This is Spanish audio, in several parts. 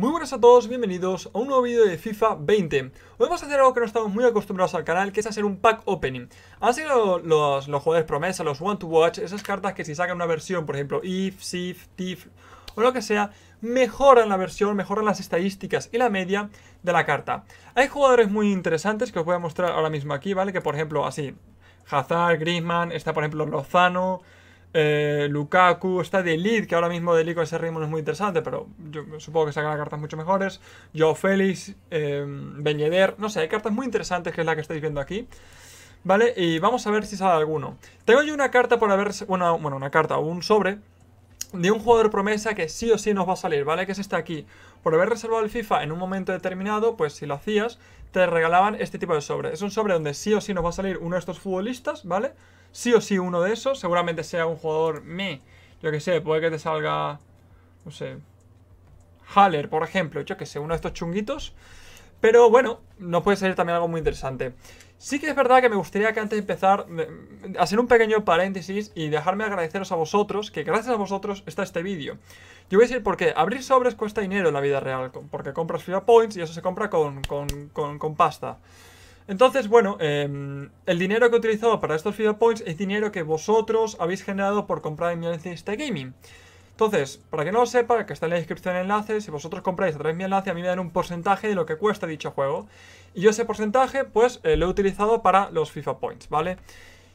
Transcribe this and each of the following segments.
Muy buenas a todos, bienvenidos a un nuevo vídeo de FIFA 20 Hoy vamos a hacer algo que no estamos muy acostumbrados al canal, que es hacer un pack opening Han sido los, los jugadores promesa, los want to watch, esas cartas que si sacan una versión, por ejemplo, if, sif, tif o lo que sea Mejoran la versión, mejoran las estadísticas y la media de la carta Hay jugadores muy interesantes que os voy a mostrar ahora mismo aquí, ¿vale? Que por ejemplo, así, Hazard, Griezmann, está por ejemplo Lozano eh, Lukaku está de que ahora mismo de con ese ritmo no es muy interesante, pero yo supongo que sacará cartas mucho mejores. yo Félix, eh, no sé, hay cartas muy interesantes que es la que estáis viendo aquí. ¿Vale? Y vamos a ver si sale alguno. Tengo yo una carta por haber. Bueno, bueno, una carta, o un sobre. De un jugador promesa que sí o sí nos va a salir, ¿vale? Que es este aquí. Por haber reservado el FIFA en un momento determinado, pues si lo hacías, te regalaban este tipo de sobre. Es un sobre donde sí o sí nos va a salir uno de estos futbolistas, ¿vale? vale sí o sí uno de esos. Seguramente sea un jugador me, yo que sé, puede que te salga, no sé, Haller, por ejemplo, yo que sé, uno de estos chunguitos. Pero bueno, No puede ser también algo muy interesante. Sí que es verdad que me gustaría que antes de empezar, hacer un pequeño paréntesis y dejarme agradeceros a vosotros, que gracias a vosotros está este vídeo. Yo voy a decir por qué. Abrir sobres cuesta dinero en la vida real, porque compras FIFA Points y eso se compra con, con, con, con pasta. Entonces, bueno, em, el dinero que he utilizado para estos FIFA points es dinero que vosotros habéis generado por comprar en mi enlace de gaming. Entonces, para que no lo sepa, que está en la descripción el enlace, si vosotros compráis a través de mi enlace, a mí me dan un porcentaje de lo que cuesta dicho juego. Y yo ese porcentaje, pues, eh, lo he utilizado para los FIFA Points, ¿vale?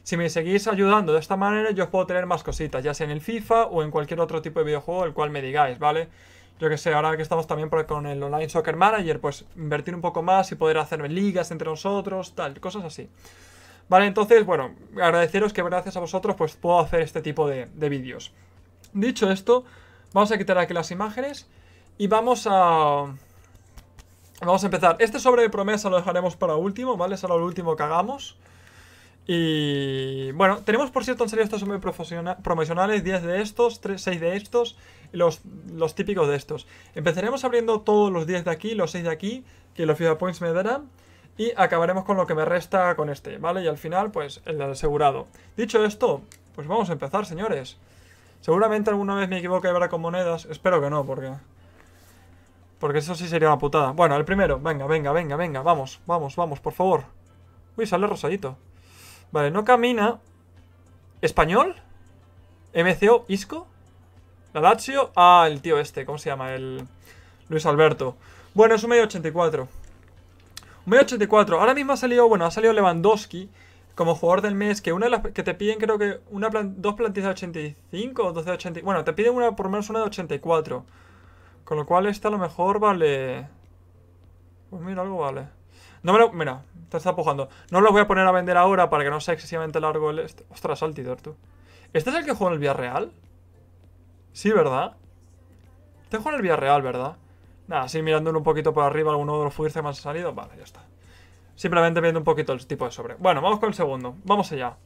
Si me seguís ayudando de esta manera, yo os puedo tener más cositas, ya sea en el FIFA o en cualquier otro tipo de videojuego el cual me digáis, ¿vale? vale yo que sé, ahora que estamos también con el Online Soccer Manager, pues invertir un poco más y poder hacer ligas entre nosotros, tal, cosas así. Vale, entonces, bueno, agradeceros que gracias a vosotros pues puedo hacer este tipo de, vídeos. Dicho esto, vamos a quitar aquí las imágenes y vamos a... Vamos a empezar. Este sobre de promesa lo dejaremos para último, ¿vale? Será lo último que hagamos. Y bueno, tenemos por cierto en serio estos promocionales, 10 de estos, 6 de estos, los, los típicos de estos. Empezaremos abriendo todos los 10 de aquí, los 6 de aquí, que los FIFA Points me darán. Y acabaremos con lo que me resta con este, ¿vale? Y al final, pues, el asegurado. Dicho esto, pues vamos a empezar, señores. Seguramente alguna vez me equivoque y habrá con monedas. Espero que no, porque... Porque eso sí sería una putada. Bueno, el primero. Venga, venga, venga, venga. Vamos, vamos, vamos, por favor. Uy, sale rosadito. Vale, no camina. ¿Español? ¿MCO? ¿Isco? ¿La Lazio? Ah, el tío este, ¿cómo se llama? El Luis Alberto. Bueno, es un medio 84. Un medio 84. Ahora mismo ha salido, bueno, ha salido Lewandowski como jugador del mes, que una de las que te piden creo que una dos plantillas de 85 o 12 de 80, bueno, te piden una por lo menos una de 84. Con lo cual esta a lo mejor vale pues mira, algo vale. No me lo mira, te está apujando No lo voy a poner a vender ahora para que no sea excesivamente largo el... Este. Ostras, Altidor, tú. ¿Este es el que juega en el real Sí, ¿verdad? Te este juega en el real ¿verdad? Nada, así mirándolo un poquito para arriba, alguno de los fuirs más ha salido. Vale, ya está. Simplemente viendo un poquito el tipo de sobre. Bueno, vamos con el segundo. Vamos allá.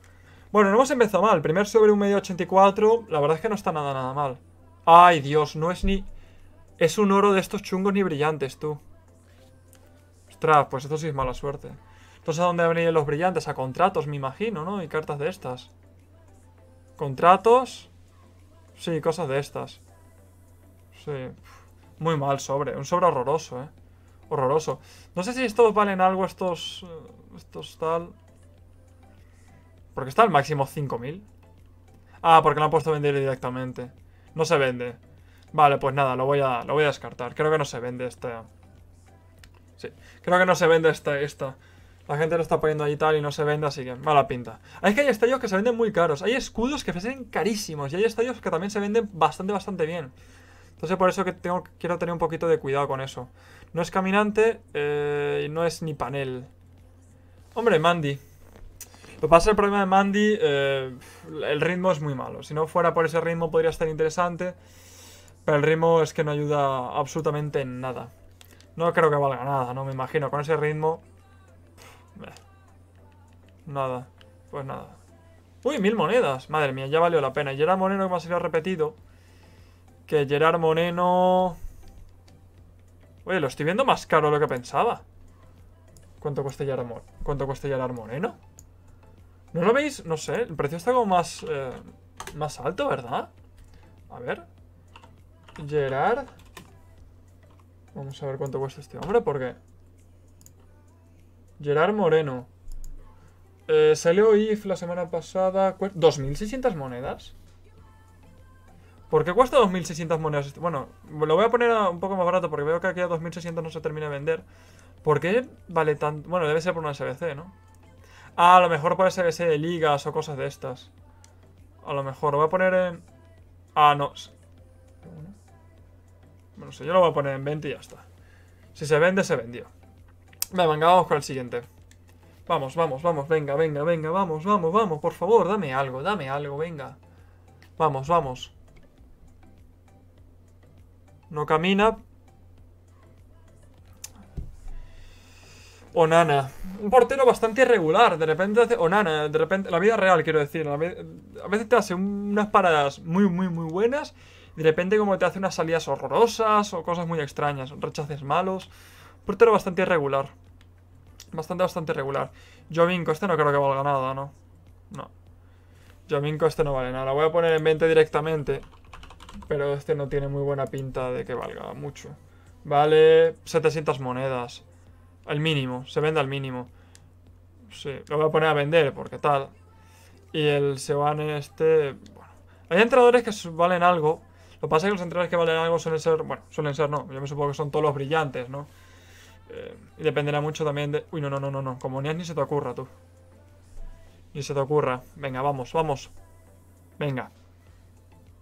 Bueno, no hemos empezado mal. Primer sobre un medio 84. La verdad es que no está nada, nada mal. Ay, Dios, no es ni... Es un oro de estos chungos ni brillantes, tú. Ostras, pues esto sí es mala suerte. Entonces, ¿a dónde venían los brillantes? A contratos, me imagino, ¿no? Y cartas de estas. Contratos. Sí, cosas de estas. Sí. Muy mal sobre. Un sobre horroroso, ¿eh? Horroroso. No sé si estos valen algo, estos... Eh, estos tal... Porque está al máximo 5000. Ah, porque lo han puesto a vender directamente. No se vende. Vale, pues nada, lo voy a, lo voy a descartar. Creo que no se vende esta... Sí, creo que no se vende esta. La gente lo está poniendo ahí tal y no se vende, así que mala pinta. Es que hay estadios que se venden muy caros. Hay escudos que se venden carísimos. Y hay estadios que también se venden bastante, bastante bien. Entonces por eso que quiero tener un poquito de cuidado con eso. No es caminante eh, y no es ni panel. Hombre, Mandy. Lo que pasa el problema de Mandy, eh, el ritmo es muy malo. Si no fuera por ese ritmo podría estar interesante. Pero el ritmo es que no ayuda absolutamente en nada. No creo que valga nada, no me imagino. Con ese ritmo Nada. Pues nada. Uy, mil monedas. Madre mía, ya valió la pena. Gerard Moreno que me ha salido repetido. Que Gerard Moreno... Oye, lo estoy viendo más caro de lo que pensaba. ¿Cuánto cuesta Gerard, moreno. ¿Cuánto cuesta Gerard Moreno? ¿No lo veis? No sé. El precio está como más... Eh, más alto, ¿verdad? A ver. Gerard... Vamos a ver cuánto cuesta este hombre porque... Gerard Moreno. Eh, salió IF la semana pasada. ¿2.600 monedas? ¿Por qué cuesta 2.600 monedas? Este? Bueno, lo voy a poner un poco más barato porque veo que aquí a 2.600 no se termina de vender. ¿Por qué vale tanto? Bueno, debe ser por una SBC, ¿no? Ah, a lo mejor por SBC de ligas o cosas de estas. A lo mejor. Lo voy a poner en... Ah, no. Bueno, sé, yo lo voy a poner en 20 y ya está. Si se vende, se vendió. Venga, venga, vamos con el siguiente. Vamos, vamos, vamos, venga, venga, venga, vamos, vamos, vamos, por favor, dame algo, dame algo, venga. Vamos, vamos. No camina. Onana. Oh, Un portero bastante irregular. De repente hace. Onana, oh, de repente. La vida real, quiero decir. A veces te hace unas paradas muy, muy, muy buenas. Y de repente, como te hace unas salidas horrorosas o cosas muy extrañas. Rechaces malos. Portero bastante irregular. Bastante, bastante irregular. Jovinko, este no creo que valga nada, ¿no? No. Jovinko, este no vale nada. Lo voy a poner en 20 directamente. Pero este no tiene muy buena pinta de que valga mucho. Vale 700 monedas. Al mínimo. Se vende al mínimo. Sí, lo voy a poner a vender porque tal. Y el Seban este... Bueno. Hay entrenadores que valen algo. Lo que pasa es que los entrenadores que valen algo suelen ser... Bueno, suelen ser no. Yo me supongo que son todos los brillantes, ¿no? Eh, y dependerá mucho también de... Uy, no, no, no, no, no. Como ni, ni se te ocurra, tú. Ni se te ocurra. Venga, vamos, vamos. Venga.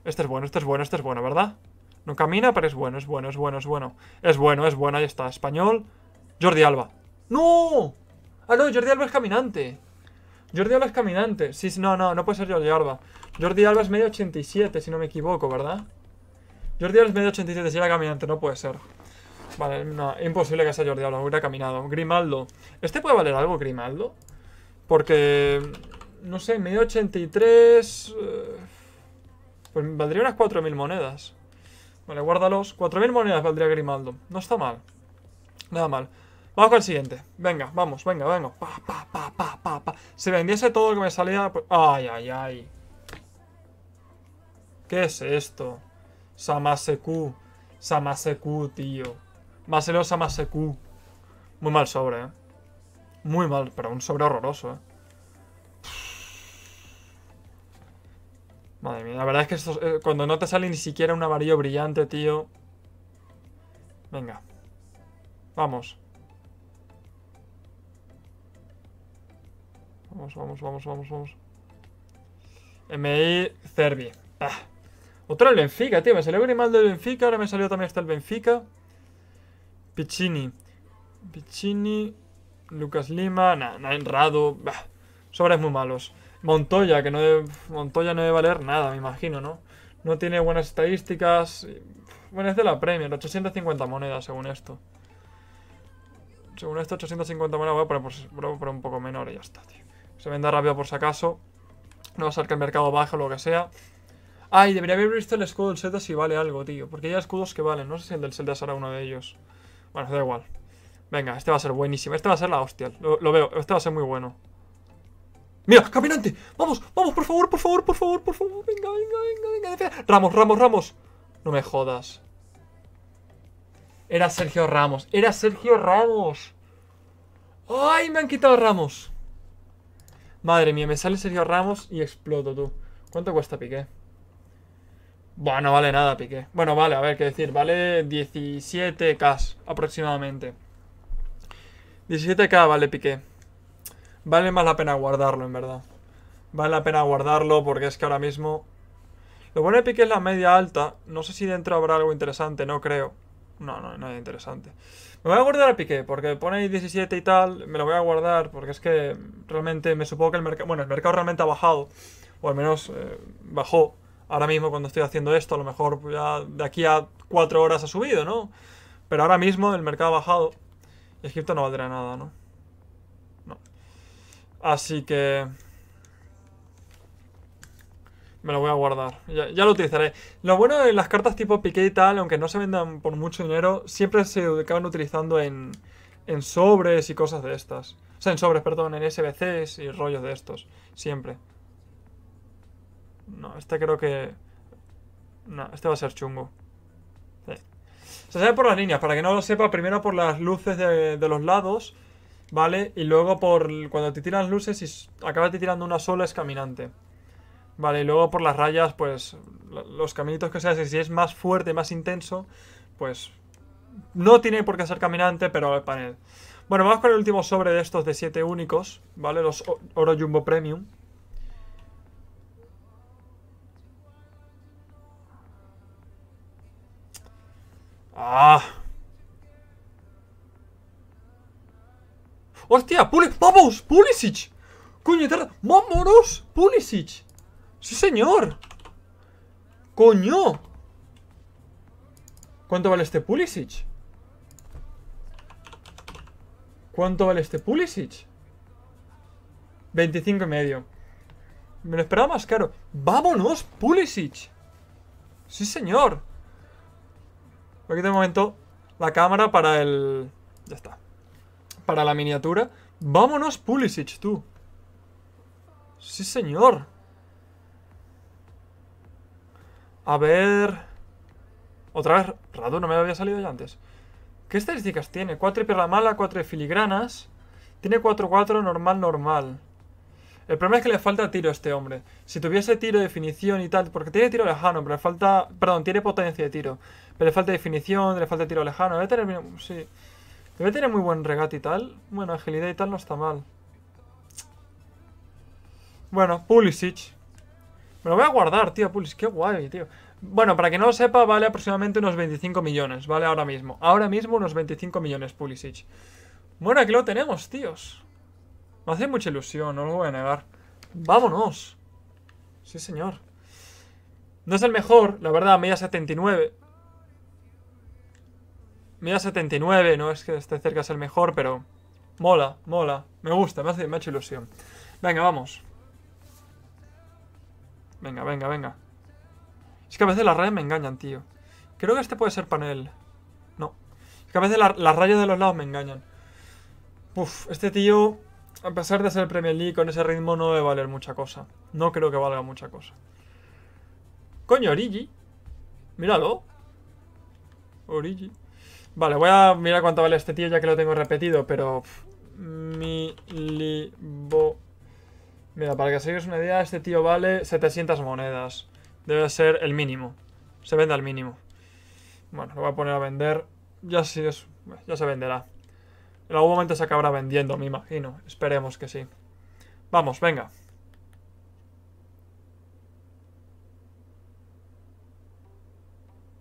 Este es bueno, este es bueno, este es bueno, ¿verdad? No camina, pero es bueno, es bueno, es bueno, es bueno. Es bueno, es bueno, ahí está. Español. Jordi Alba. ¡No! Ah, no, Jordi Alba es caminante. Jordi Alba es caminante. Sí, no, no, no puede ser Jordi Alba. Jordi Alba es medio 87, si no me equivoco, ¿verdad? Jordi Alba es medio 87, si era caminante, no puede ser. Vale, no, imposible que sea Jordi hubiera caminado. Grimaldo. ¿Este puede valer algo, Grimaldo? Porque, no sé, medio 83... Eh, pues valdría unas 4.000 monedas. Vale, guárdalos. 4.000 monedas valdría Grimaldo. No está mal. Nada mal. Vamos con el siguiente. Venga, vamos, venga, venga. Pa, pa, pa, pa, pa, pa. Si vendiese todo lo que me salía... Pues, ay, ay, ay. ¿Qué es esto? Samaseku. Samaseku, tío celosa, más EQ. Muy mal sobre, ¿eh? Muy mal, pero un sobre horroroso, ¿eh? Madre mía, la verdad es que eh, cuando no te sale ni siquiera un amarillo brillante, tío. Venga. Vamos. Vamos, vamos, vamos, vamos, vamos. MI Cervi. Ah. Otro el Benfica, tío. Me salió animal del Benfica, ahora me salió también hasta este el Benfica. Piccini. Piccini. Lucas Lima. Nada, Enrado. Bah, sobres muy malos. Montoya, que no debe, Montoya no debe valer nada, me imagino, ¿no? No tiene buenas estadísticas. Bueno, es de la Premier, 850 monedas, según esto. Según esto, 850 monedas voy a poner por, un poco menor y ya está, tío. Se vende rápido por si acaso. No va a ser que el mercado baje o lo que sea. Ay, debería haber visto el escudo del Zelda si vale algo, tío. Porque hay escudos que valen. No sé si el del Zelda será uno de ellos. Bueno, da igual. Venga, este va a ser buenísimo. Este va a ser la hostia. Lo, veo. Este va a ser muy bueno. ¡Mira! ¡Caminante! ¡Vamos! ¡Vamos! ¡Por favor! ¡Por favor! ¡Por favor! ¡Por favor! ¡Venga! ¡Venga! ¡Venga! ¡Venga! ¡Ramos! ¡Ramos! ¡Ramos! No me jodas. Era Sergio Ramos. ¡Era Sergio Ramos! ¡Ay! Me han quitado Ramos. Madre mía, me sale Sergio Ramos y exploto, tú. ¿Cuánto cuesta Piqué? Bueno, no vale nada, Piqué. Bueno, vale, a ver, qué decir, vale 17K aproximadamente. 17K vale Piqué. Vale más la pena guardarlo, en verdad. Vale la pena guardarlo porque es que ahora mismo... Lo bueno de Piqué es la media alta. No sé si dentro habrá algo interesante, no creo. No, no, nada interesante. Me voy a guardar a Piqué porque pone 17 y tal. Me lo voy a guardar porque es que realmente me supongo que el mercado... Bueno, el mercado realmente ha bajado. O al menos eh, bajó. Ahora mismo cuando estoy haciendo esto, a lo mejor ya de aquí a cuatro horas ha subido, ¿no? Pero ahora mismo el mercado ha bajado y Egipto no valdrá nada, ¿no? No. Así que... Me lo voy a guardar. Ya, lo utilizaré. Lo bueno de las cartas tipo piqué y tal, aunque no se vendan por mucho dinero, siempre se acaban utilizando en, en sobres y cosas de estas. O sea, en sobres, perdón, en SBCs y rollos de estos. Siempre. No, este creo que... No, este va a ser chungo. Se sabe por las líneas, para que no lo sepa, primero por las luces de, los lados, ¿vale? Y luego por cuando te tiran luces y acabas tirando una sola es caminante. Vale, y luego por las rayas, pues los caminitos que se hacen, si es más fuerte, más intenso, pues no tiene por qué ser caminante, pero al panel. Bueno, vamos con el último sobre de estos de 7 únicos, ¿vale? Los Oro Jumbo Premium. ¡Ah! ¡Hostia! ¡Vamos! ¡Pulisic! ¡Coño, ¡Vámonos! ¡Pulisic! ¡Sí, señor! ¡Coño! ¿Cuánto vale este Pulisic? ¿Cuánto vale este Pulisic? 25 y medio Me lo esperaba más caro ¡Vámonos, Pulisic! ¡Sí, señor! Aquí de este momento la cámara para el... Ya está. Para la miniatura. Vámonos Pulisic, tú. Sí, señor. A ver... Otra vez, Radu, no me había salido ya antes. ¿Qué estadísticas tiene? 4 perla mala, 4 filigranas. Tiene 4-4 normal, normal. El problema es que le falta tiro a este hombre. Si tuviese tiro, definición y tal, porque tiene tiro lejano, pero le falta. Perdón, tiene potencia de tiro. Pero le falta definición, le falta tiro lejano. Debe tener. Sí. Debe tener muy buen regate y tal. Bueno, agilidad y tal no está mal. Bueno, Pulisic. Me lo voy a guardar, tío, Pulisic. Qué guay, tío. Bueno, para que no lo sepa, vale aproximadamente unos 25 millones, ¿vale? Ahora mismo. Ahora mismo unos 25 millones, Pulisic. Bueno, aquí lo tenemos, tíos. Me hace mucha ilusión, no lo voy a negar. ¡Vámonos! Sí, señor. No es el mejor, la verdad, media 79. Media 79, no es que esté cerca es el mejor, pero... Mola, mola. Me gusta, me, hace, ilusión. Venga, vamos. Venga, venga, venga. Es que a veces las rayas me engañan, tío. Creo que este puede ser panel. No. Es que a veces las rayas de los lados me engañan. Uf, este tío a pesar de ser Premier League, con ese ritmo no debe valer mucha cosa. No creo que valga mucha cosa. Coño, Origi. Míralo. Origi. Vale, voy a mirar cuánto vale este tío ya que lo tengo repetido, pero... Mi... Mira, para que se una idea, este tío vale 700 monedas. Debe ser el mínimo. Se vende al mínimo. Bueno, lo voy a poner a vender. Ya sí es... Ya se venderá. En algún momento se acabará vendiendo, me imagino. Esperemos que sí. Vamos, venga.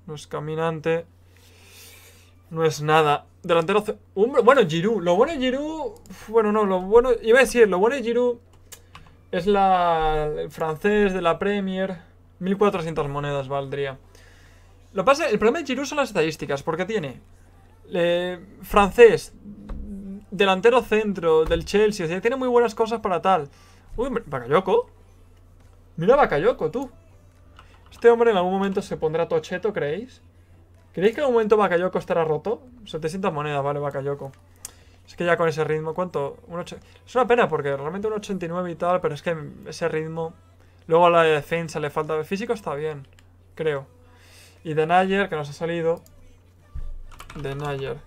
No es caminante. No es nada. Delantero... Un, bueno, Giroud. Lo bueno de Giroud... Bueno, no, lo bueno... Iba a decir, lo bueno de Giroud es la, francés de la Premier. 1400 monedas valdría. Lo pasa, el problema de Giroud son las estadísticas, porque tiene eh, francés delantero centro del Chelsea. O sea, tiene muy buenas cosas para tal. Uy, Bakayoko. Mira Bakayoko, tú. Este hombre en algún momento se pondrá tocheto, ¿creéis? ¿Creéis que en algún momento Bakayoko estará roto? 700 monedas, vale, Bakayoko. Es que ya con ese ritmo, ¿cuánto? Es una pena porque realmente un 89 y tal, pero es que ese ritmo... Luego a la defensa le falta... de físico está bien, creo. Y de Nayer, que nos ha salido. De Nayer.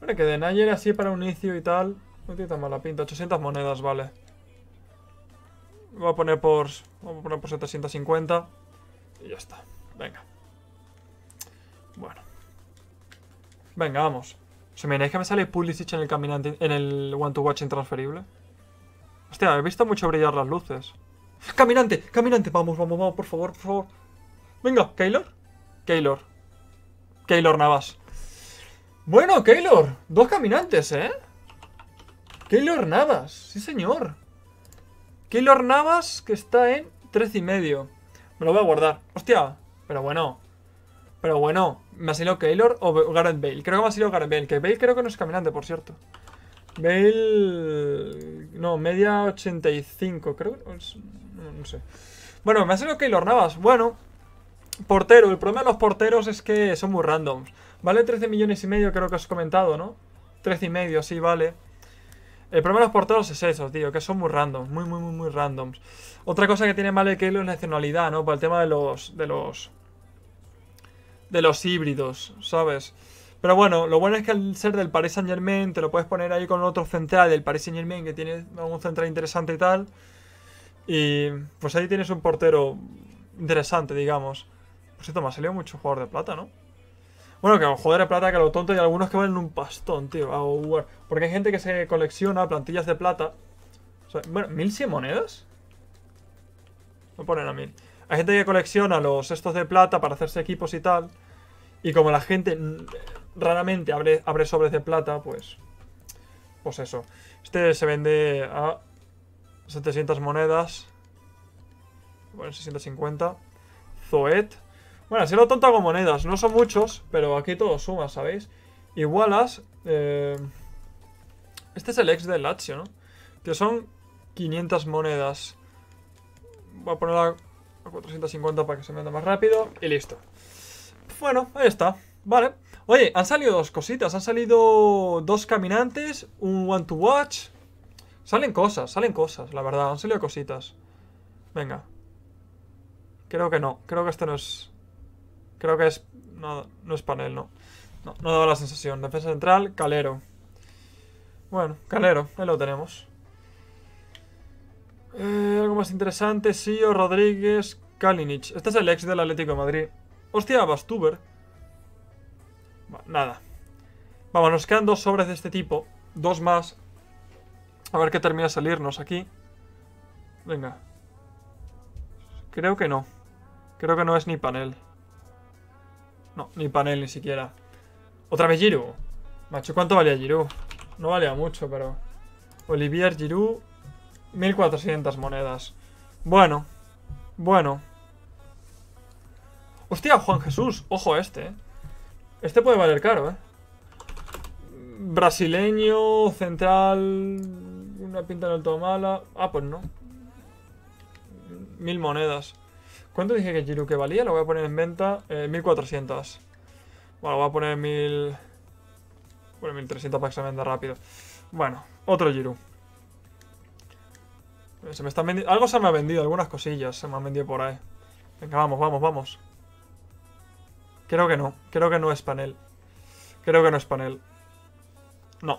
Bueno, que de Nayer así para un inicio y tal. No tiene tan mala pinta. 800 monedas, vale. Voy a poner por. Vamos a poner por 750. Y ya está. Venga. Bueno. Venga, vamos. ¿Se me que me sale Pulisic en el caminante. en el One to Watch intransferible? Hostia, he visto mucho brillar las luces. ¡Caminante! ¡Caminante! Vamos, vamos, vamos, por favor, por favor. Venga, Kaylor, Kaylor, Kaylor Navas. Bueno, Keylor, dos caminantes, ¿eh? Keylor Navas, sí señor. Keylor Navas, que está en 3 y medio. Me lo voy a guardar. Hostia, pero bueno. Pero bueno, ¿me ha salido Keylor o Gareth Bale? Creo que me ha salido Gareth Bale, que Bale creo que no es caminante, por cierto. Bale... No, media 85, creo No, no sé. Bueno, me ha salido Keylor Navas. Bueno, portero. El problema de los porteros es que son muy randoms. Vale 13 millones y medio, creo que os he comentado, ¿no? 13 y medio, sí, vale. El eh, problema de los porteros es eso, tío, que son muy random, muy, muy, muy, muy randoms. Otra cosa que tiene mal el lo es nacionalidad, ¿no? Por el tema de los, de los... De los híbridos, ¿sabes? Pero bueno, lo bueno es que al ser del Paris Saint Germain, te lo puedes poner ahí con otro central del Paris Saint Germain que tiene un central interesante y tal. Y pues ahí tienes un portero interesante, digamos. Por cierto, me ha salido mucho jugador de plata, ¿no? Bueno, que a joder de plata que a lo tonto y algunos que valen un pastón, tío, Porque hay gente que se colecciona plantillas de plata. bueno, ¿1100 monedas? No ponen a 1000. Hay gente que colecciona los estos de plata para hacerse equipos y tal. Y como la gente raramente abre, abre sobres de plata, pues... Pues eso. Este se vende a 700 monedas. Bueno, 650. Zoet. Bueno, si lo tonto hago monedas. No son muchos, pero aquí todo suma, ¿sabéis? Igualas... Eh, este es el ex del Lazio, ¿no? Que son 500 monedas. Voy a ponerla a 450 para que se me ande más rápido. Y listo. Bueno, ahí está. Vale. Oye, han salido dos cositas. Han salido dos caminantes, un one to watch. Salen cosas, salen cosas, la verdad. Han salido cositas. Venga. Creo que no. Creo que este no es... Creo que es... No, no es panel, no. No, no daba la sensación. Defensa central, Calero. Bueno, Calero, ahí lo tenemos. Eh, algo más interesante, Sio, Rodríguez, Kalinic. Este es el ex del Atlético de Madrid. Hostia, Bastuber. nada. Vamos, nos quedan dos sobres de este tipo. Dos más. A ver qué termina de salirnos aquí. Venga. Creo que no. Creo que no es ni panel. No, ni panel ni siquiera. Otra vez Giroud. Macho, ¿cuánto valía Giroud? No valía mucho, pero... Olivier Giroud. 1400 monedas. Bueno. Bueno. Hostia, Juan Jesús. Ojo este, eh. Este puede valer caro, ¿eh? Brasileño, central... Una pinta no todo mala. Ah, pues no. Mil monedas. ¿Cuánto dije que Jiru que valía? Lo voy a poner en venta. 1400. Eh, bueno, voy a poner 1000... Bueno, 1300 para que se venda rápido. Bueno, otro Jiru. Eh, se me vendiendo... Algo se me ha vendido, algunas cosillas se me han vendido por ahí. Venga, vamos, vamos, vamos. Creo que no. Creo que no es panel. Creo que no es panel. No.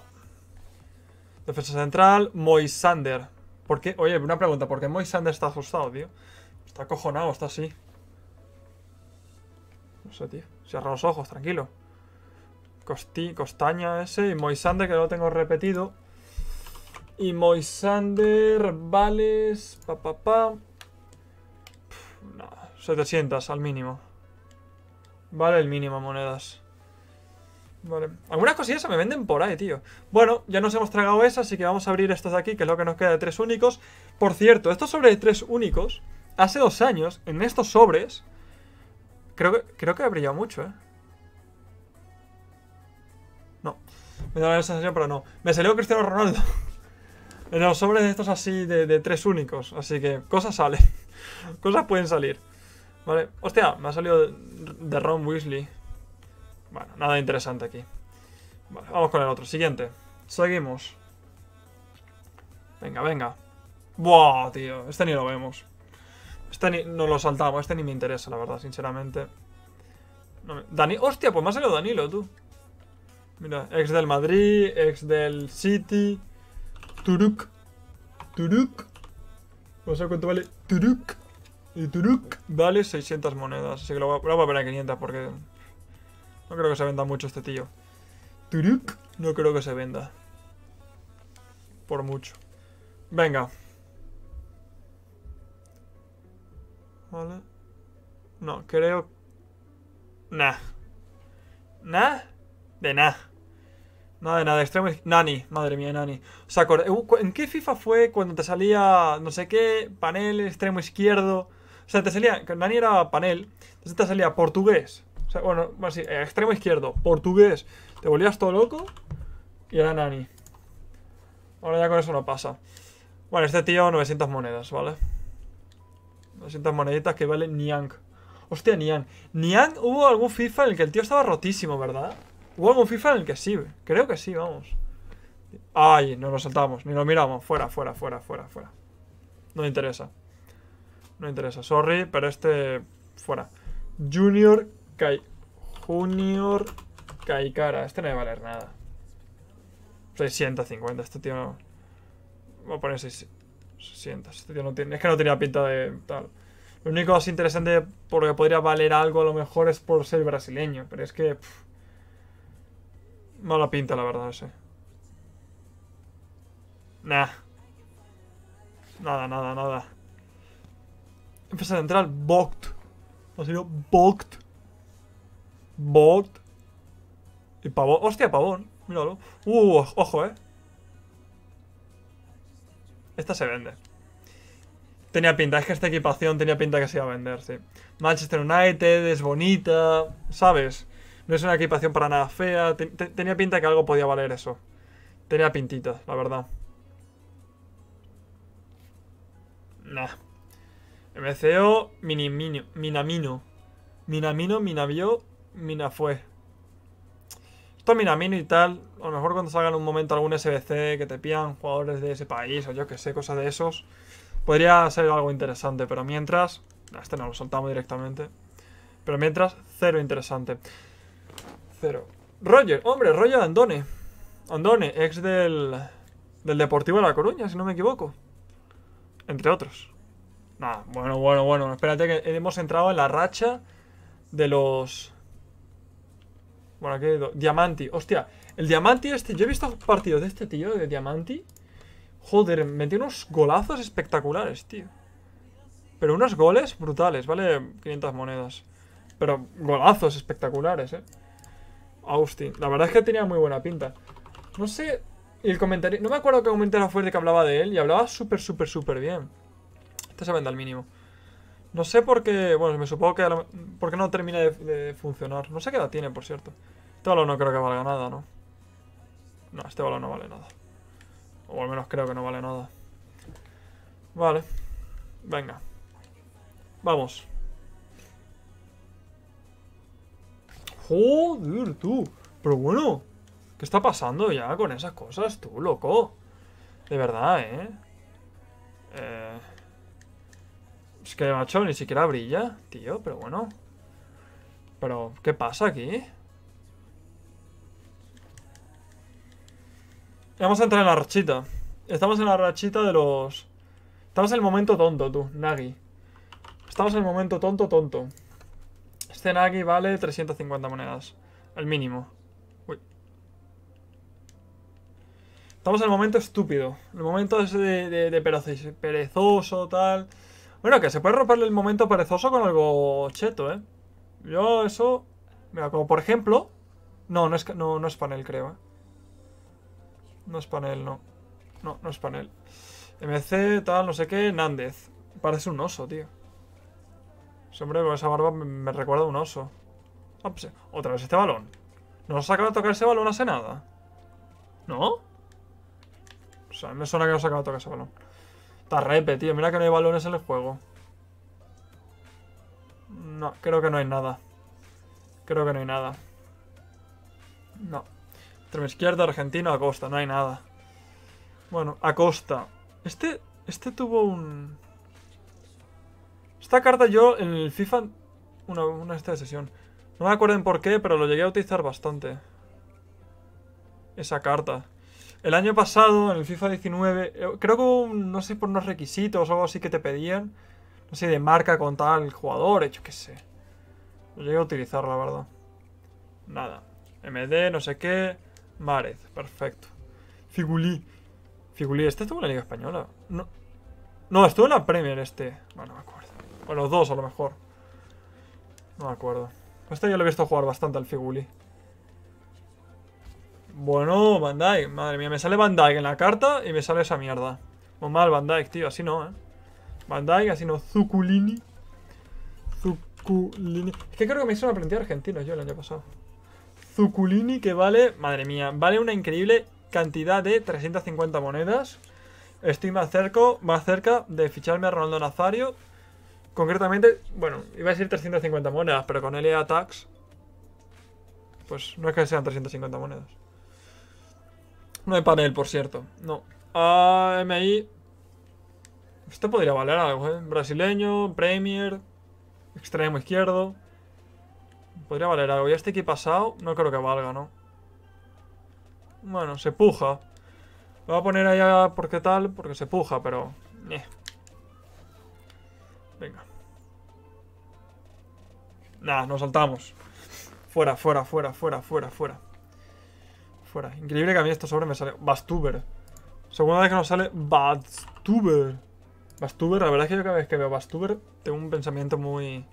Defensa central, Moisander. ¿Por qué? Oye, una pregunta. ¿Por qué Moisander está asustado, tío? Está acojonado, está así. No sé, tío. Cierra los ojos, tranquilo. Costi, Costaña ese y Moisander que lo tengo repetido. Y Moisander, Vales, pa pa pa. no, 700 al mínimo. Vale el mínimo monedas. Vale. Algunas cosillas se me venden por ahí, tío. Bueno, ya nos hemos tragado esas, así que vamos a abrir estos de aquí, que es lo que nos queda de tres únicos. Por cierto, estos sobre tres únicos hace dos años, en estos sobres, creo que, creo que ha brillado mucho, ¿eh? No, me da la sensación, pero no. Me salió Cristiano Ronaldo. En los sobres de estos así de, de tres únicos. Así que cosas salen. cosas pueden salir. Vale. Hostia, me ha salido de Ron Weasley. Bueno, nada interesante aquí. Vale, vamos con el otro. Siguiente. Seguimos. Venga, venga. Buah, tío. Este ni lo vemos. Este ni, no lo saltamos este ni me interesa, la verdad, sinceramente. Dani... Hostia, pues me ha salido Danilo, tú. Mira, ex del Madrid, ex del City, Turuk. Turuk. Vamos a ver cuánto vale Turuk. Y Turuk vale 600 monedas. Así que lo voy, a, poner a 500 porque no creo que se venda mucho este tío. Turuk no creo que se venda. Por mucho. Venga. Vale. No, creo... Nah. ¿Nah? De nah. Nada de nada, extremo. Nani, madre mía, Nani. O uh, ¿En qué FIFA fue cuando te salía no sé qué, panel, extremo izquierdo? O sea, te salía. Nani era panel, entonces te salía portugués. O sea, bueno, sí, eh, extremo izquierdo, portugués. Te volvías todo loco y era Nani. Ahora ya con eso no pasa. Bueno, este tío 900 monedas, ¿vale? 600 moneditas que vale Niang. Hostia, Niang. Niang hubo algún FIFA en el que el tío estaba rotísimo, ¿verdad? Hubo algún FIFA en el que sí, creo que sí, vamos. Ay, no lo saltamos, ni lo miramos. Fuera, fuera, fuera, fuera, fuera. No me interesa. No me interesa, sorry, pero este... Fuera. Junior Kai... Junior Kaikara. Este no debe valer nada. 650, este tío... No... Voy a poner 600. Este tío no tiene... Es que no tenía pinta de tal. Lo único interesante por lo que podría valer algo a lo mejor es por ser brasileño, pero es que... mala pinta, la verdad, ese. Nah. Nada, nada, nada. Empieza a entrar bot, Ha sido Y pavón. Hostia, pavón. Míralo. Uh, ojo, eh. Esta se vende. Tenía pinta, es que esta equipación tenía pinta que se iba a vender, sí. Manchester United es bonita, ¿sabes? No es una equipación para nada fea. tenía pinta que algo podía valer eso. Tenía pintita, la verdad. Nah. MCO, Minamino. Minamino, Minavio, Minafue. Esto Minamino y tal. A lo mejor cuando salga en un momento algún SBC que te pidan jugadores de ese país o yo que sé, cosas de esos. Podría ser algo interesante, pero mientras... Este no, lo soltamos directamente. Pero mientras, cero interesante. Cero. Roger, hombre, Roger Andone. Andone, ex del, del Deportivo de La Coruña, si no me equivoco. Entre otros. bueno, bueno, bueno. Espérate que hemos entrado en la racha de los... Bueno, aquí hay dos. Diamanti. Hostia, el Diamanti este... Yo he visto partidos de este tío, de Diamanti. Joder, metió unos golazos espectaculares, tío. Pero unos goles brutales, vale 500 monedas. Pero golazos espectaculares, eh. Austin, la verdad es que tenía muy buena pinta. No sé, y el comentario, no me acuerdo qué comentario de que hablaba de él y hablaba súper, súper, súper bien. Este se vende al mínimo. No sé por qué, bueno, me supongo que porque no termina de, funcionar. No sé qué edad tiene, por cierto. Este balón no creo que valga nada, ¿no? No, este balón no vale nada. O al menos creo que no vale nada. Vale. Venga. Vamos. Joder, tú. Pero bueno. ¿Qué está pasando ya con esas cosas, tú, loco? De verdad, ¿eh? Eh... Es que, macho, ni siquiera brilla, tío, pero bueno. Pero, ¿qué pasa aquí? Vamos a entrar en la rachita. Estamos en la rachita de los... Estamos en el momento tonto, tú, Nagi. Estamos en el momento tonto, tonto. Este Nagi vale 350 monedas. Al mínimo. Uy. Estamos en el momento estúpido. El momento es de, perezoso, tal. Bueno, que se puede romper el momento perezoso con algo cheto, ¿eh? Yo eso... Mira, como por ejemplo... No, no es, no, no es panel, creo, ¿eh? No es panel, no. No, no es panel. MC, tal, no sé qué, Nández. Parece un oso, tío. Ese hombre con esa barba me, recuerda a un oso. Ah, pues, eh, otra vez este balón. ¿No nos acaba de tocar ese balón hace nada? ¿No? O sea, me suena que nos acaba de tocar ese balón. Está repe, tío. Mira que no hay balones en el juego. No, creo que no hay nada. Creo que no hay nada. No. Extremo izquierda, argentino, Acosta, no hay nada. Bueno, Acosta. Este, este tuvo un... Esta carta yo en el FIFA... Una, una esta sesión. No me acuerdo en por qué, pero lo llegué a utilizar bastante. Esa carta. El año pasado, en el FIFA 19, eh, creo que no sé, por unos requisitos o algo así que te pedían. No sé, de marca con tal jugador, hecho que sé. Lo llegué a utilizar, la verdad. Nada. MD, no sé qué. Márez, perfecto. Figuli Figuli, este estuvo en la Liga Española. No, no estuvo en la Premier este. Bueno, no me acuerdo. O los dos, a lo mejor. No me acuerdo. Este ya lo he visto jugar bastante al Figuli. Bueno, Van Dyke. Madre mía, me sale Van en la carta y me sale esa mierda. no mal Van tío. Así no, ¿eh? Van así no. Zuculini. Zuculini. Es que creo que me hizo una plantilla argentino yo el año pasado. Zuculini que vale, madre mía, vale una increíble cantidad de 350 monedas. Estoy más cerca, más cerca de ficharme a Ronaldo Nazario. Concretamente, bueno, iba a decir 350 monedas, pero con LA Tax, pues no es que sean 350 monedas. No hay panel, por cierto, no. AMI, esto podría valer algo, ¿eh? Brasileño, Premier, extremo izquierdo. Podría valer algo. Y este aquí pasado no creo que valga, ¿no? Bueno, se puja. Lo voy a poner allá porque tal, porque se puja, pero... Eh. Venga. Nah, nos saltamos. Fuera, fuera, fuera, fuera, fuera, fuera. Fuera. Increíble que a mí esto sobre me sale. Bastuber. Segunda vez que nos sale Bastuber. Bastuber, la verdad es que yo cada vez que veo Bastuber tengo un pensamiento muy...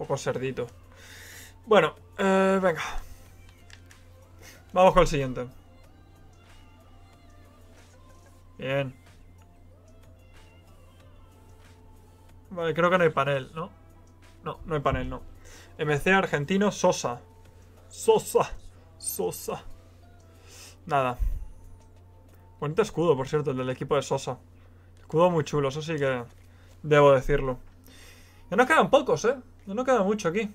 poco cerdito. Bueno, eh, venga. Vamos con el siguiente. Bien. Vale, creo que no hay panel, ¿no? No, no hay panel, no. MC argentino Sosa. Sosa. Sosa. Nada. Bonito escudo, por cierto, el del equipo de Sosa. Escudo muy chulo, eso sí que debo decirlo. Ya nos quedan pocos, ¿eh? No, queda mucho aquí.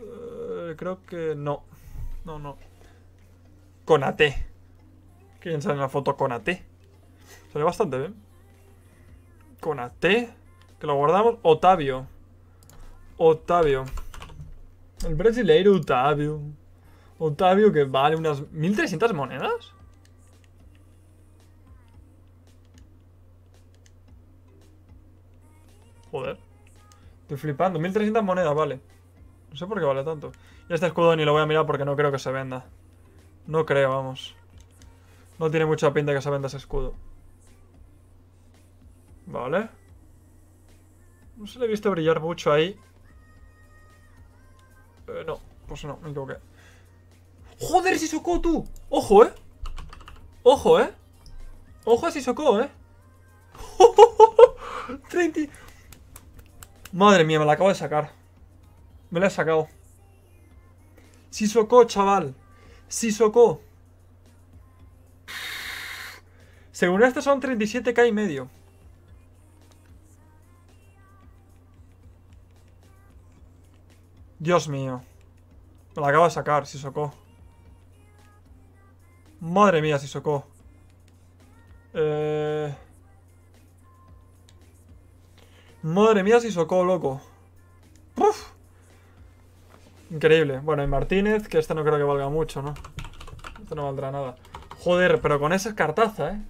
Eh, creo que no. No, no. Conate Quieren ¿Quién sale en la foto conate Sale bastante bien. Conate Que lo guardamos. Otavio. Otavio. El brasileiro Otavio. Otavio que vale unas 1300 monedas. Joder. Estoy flipando. 1300 monedas, vale. No sé por qué vale tanto. Y este escudo ni lo voy a mirar porque no creo que se venda. No creo, vamos. No tiene mucha pinta que se venda ese escudo. Vale. No se le he visto brillar mucho ahí. Eh, no, pues no, me equivoqué. ¡Joder, si socó tú! ¡Ojo, eh! ¡Ojo, eh! ¡Ojo si socó, eh! Madre mía, me la acabo de sacar. Me la he sacado. socó, chaval. socó! Según este son 37k y medio. Dios mío. Me la acabo de sacar, socó! Madre mía, socó. Eh... Madre mía, si socó, loco. Increíble. Bueno, y Martínez, que este no creo que valga mucho, ¿no? Este no valdrá nada. Joder, pero con esa cartaza, ¿eh?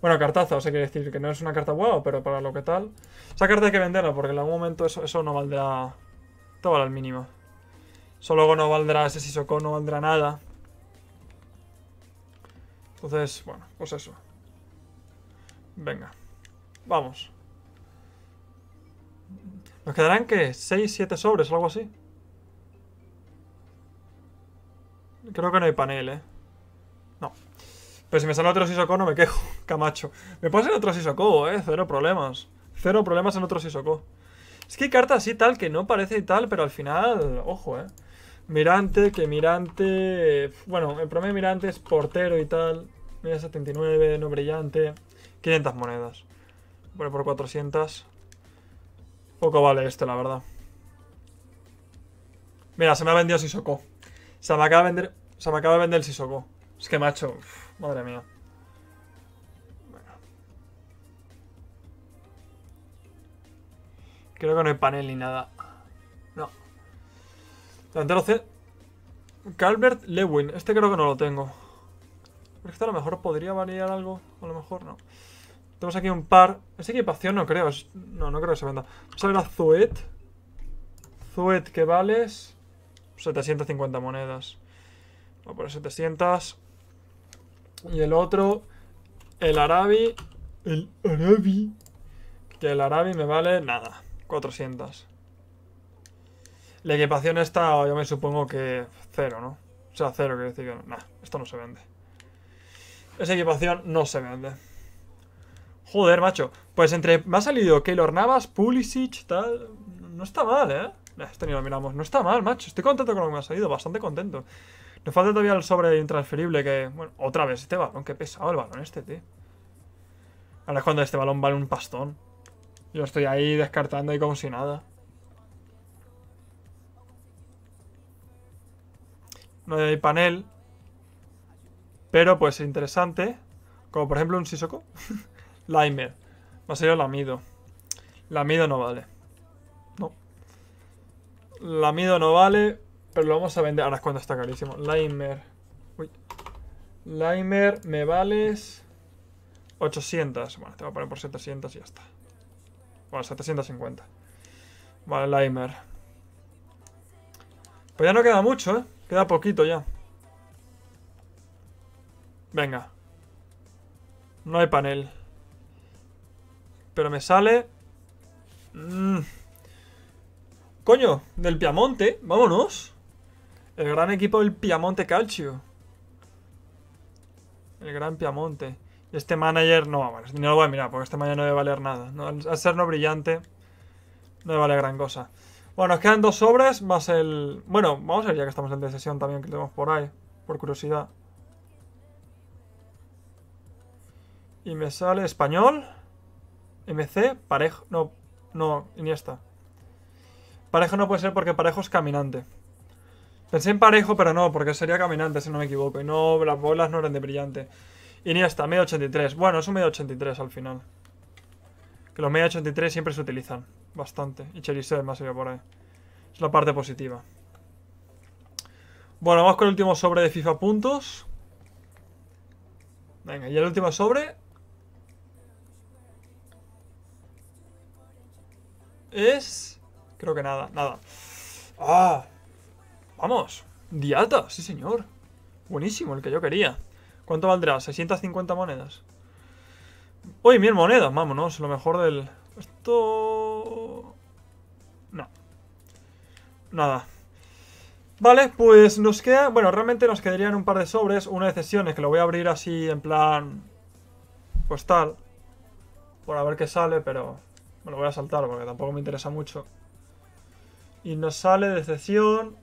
Bueno, cartaza, o sea, quiere decir que no es una carta wow, pero para lo que tal... Esa carta hay que venderla, porque en algún momento eso, no valdrá... Todo vale al mínimo. Solo no valdrá ese socó no valdrá nada. Entonces, bueno, pues eso. Venga. Vamos. Nos quedarán, que 6, 7 sobres o algo así. Creo que no hay panel, ¿eh? No. Pero si me sale otro Sisoko, no me quejo, Camacho. Me puedo otros otro ¿eh? Cero problemas. Cero problemas en otro Sisoko. Es que hay cartas así tal que no parece y tal, pero al final... Ojo, ¿eh? Mirante, que Mirante... Bueno, el promedio Mirante es portero y tal. Mira 79, no brillante. 500 monedas. Bueno, por 400... Poco vale esto, la verdad. Mira, se me ha vendido Sisoko. Se me acaba de vender, se me acaba de vender el Sisoko. Es que, macho, madre mía. Creo que no hay panel ni nada. No. Delantero C. Calvert Lewin. Este creo que no lo tengo. Este a lo mejor podría variar algo. A lo mejor no. Tenemos aquí un par. Esa equipación, no creo. No, no creo que se venda. Vamos a ver a Zuet. Zuet, que vales? 750 monedas. Voy a poner 700. Y el otro, el Arabi. El Arabi. Que el Arabi me vale nada. 400. La equipación está, yo me supongo que cero, ¿no? O sea, cero, quiere decir que Nah, esto no se vende. Esa equipación no se vende. Joder, macho. Pues entre. Me ha salido Keylor Navas, Pulisic, tal. No está mal, ¿eh? Este ni lo miramos. No está mal, macho. Estoy contento con lo que me ha salido. Bastante contento. Nos falta todavía el sobre intransferible que... Bueno, otra vez este balón. Qué pesado el balón este, tío. Ahora es cuando este balón vale un pastón. Yo estoy ahí descartando y como si nada. No hay panel. Pero pues interesante. Como por ejemplo un Sisoko. Limer. Va a ser Lamido. Lamido no vale. No. Lamido no vale, pero lo vamos a vender. Ahora es cuando está carísimo. Limer. Uy. Limer, me vales... 800. Bueno, te voy a poner por 700 y ya está. Bueno, 750. Vale, Limer. Pues ya no queda mucho, ¿eh? Queda poquito ya. Venga. No hay panel. Pero me sale... Mm, coño, del Piamonte. Vámonos. El gran equipo del Piamonte Calcio. El gran Piamonte. Y este manager, no, bueno, ni lo voy a mirar, porque este manager no debe valer nada. No, al ser no brillante, no vale gran cosa. Bueno, nos quedan dos sobres más el... Bueno, vamos a ver ya que estamos en decisión también, que tenemos por ahí, por curiosidad. Y me sale español. MC, Parejo. No, no, Iniesta. Parejo no puede ser porque Parejo es caminante. Pensé en Parejo, pero no, porque sería caminante, si no me equivoco. Y no, las bolas no eran de brillante. Iniesta, medio 83. Bueno, es un medio 83 al final. Que los medio 83 siempre se utilizan. Bastante. Y Cherise más allá por ahí. Es la parte positiva. Bueno, vamos con el último sobre de FIFA puntos. Venga, y el último sobre es... Creo que nada, nada. ¡Ah! ¡Vamos! Diata, sí señor. Buenísimo, el que yo quería. ¿Cuánto valdrá? 650 monedas. Uy, mil monedas, vámonos. Lo mejor del... Esto... No. Nada. Vale, pues nos queda... Bueno, realmente nos quedarían un par de sobres. Una de cesiones, que lo voy a abrir así en plan... Pues tal. Por a ver qué sale, pero lo voy a saltar porque tampoco me interesa mucho. Y nos sale Decepción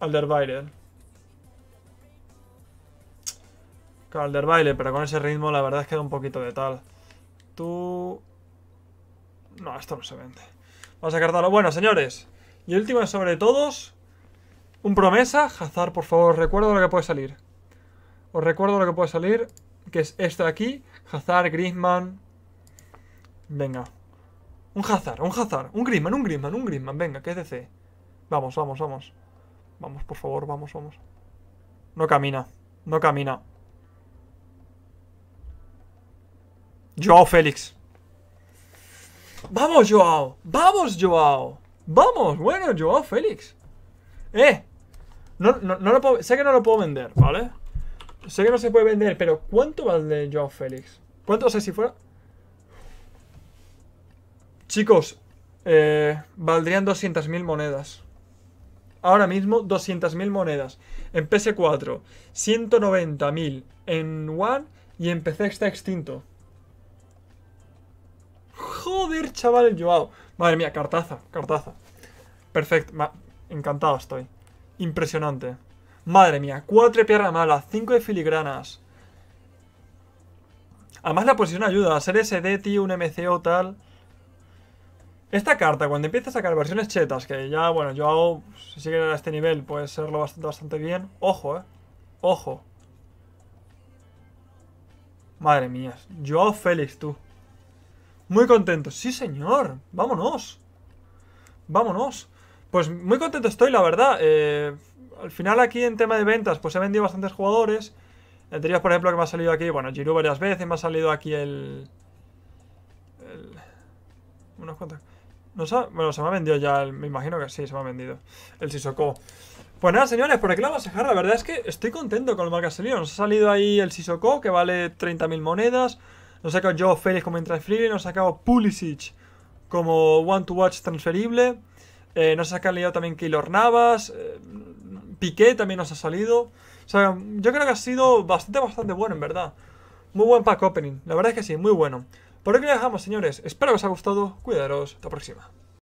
Alderweireld. Claro, pero con ese ritmo la verdad es que da un poquito de tal. Tú... No, esto no se vende. Vamos a cartarlo. Bueno, señores. Y último sobre todos. Un promesa. Hazard, por favor, recuerdo lo que puede salir. Os recuerdo lo que puede salir. Que es esto de aquí. Hazard, Griezmann. Venga, un Hazard, un Hazard, un Griezmann, un Griezmann, un Griezmann. Venga, que es C Vamos, vamos, vamos. Vamos, por favor, vamos, vamos. No camina, no camina. Joao Félix. Vamos, Joao. Vamos, Joao. Vamos, bueno, Joao Félix. Eh. No, no, no lo puedo, sé que no lo puedo vender, ¿vale? Sé que no se puede vender, pero ¿cuánto vale Joao Félix? ¿Cuánto? sé si fuera... Chicos, eh, valdrían 200.000 monedas. Ahora mismo 200.000 monedas. En PS4, 190.000 en One y en PC está extinto. Joder, chaval, el Joao. Madre mía, cartaza, cartaza. Perfecto, encantado estoy. Impresionante. Madre mía, 4 de pierna mala, 5 de filigranas. Además la posición ayuda, a ser SD, tío, un MCO, tal... Esta carta, cuando empiece a sacar versiones chetas, que ya, bueno, yo hago, si siguen a este nivel, puede serlo bastante, bien. Ojo, eh. Ojo. Madre mía. yo Félix, tú. Muy contento. Sí, señor. Vámonos. Vámonos. Pues muy contento estoy, la verdad. Eh, al final aquí en tema de ventas, pues he vendido bastantes jugadores. Tendrías, por ejemplo, que me ha salido aquí, bueno, Girú varias veces, me ha salido aquí el... el unos cuantos bueno, se me ha vendido ya, me imagino que sí, se me ha vendido el Sisoko. Pues nada, señores, por aquí la vamos a dejar. La verdad es que estoy contento con lo mal que ha salido. Nos ha salido ahí el Sisoko, que vale 30.000 monedas. Nos ha sacado Joe Félix como Free Nos ha sacado Pulisic como One to Watch transferible. Eh, nos ha sacado también Keylor Navas. Eh, Piqué también nos ha salido. O sea, yo creo que ha sido bastante, bastante bueno, en verdad. Muy buen pack opening. La verdad es que sí, muy bueno. Por aquí lo dejamos, señores. Espero que os haya gustado. Cuidaros. Hasta la próxima.